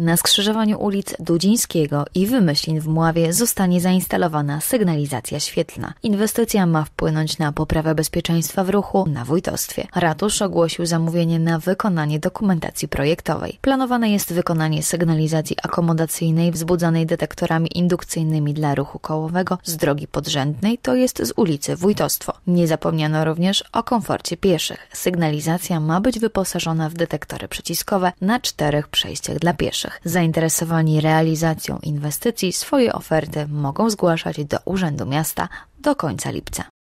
Na skrzyżowaniu ulic Dudzińskiego i Wymyślin w Mławie zostanie zainstalowana sygnalizacja świetlna. Inwestycja ma wpłynąć na poprawę bezpieczeństwa w ruchu na wójtostwie. Ratusz ogłosił zamówienie na wykonanie dokumentacji projektowej. Planowane jest wykonanie sygnalizacji akomodacyjnej wzbudzanej detektorami indukcyjnymi dla ruchu kołowego z drogi podrzędnej, to jest z ulicy Wójtostwo. Nie zapomniano również o komforcie pieszych. Sygnalizacja ma być wyposażona w detektory przyciskowe na czterech przejściach dla pieszych. Zainteresowani realizacją inwestycji swoje oferty mogą zgłaszać do Urzędu Miasta do końca lipca.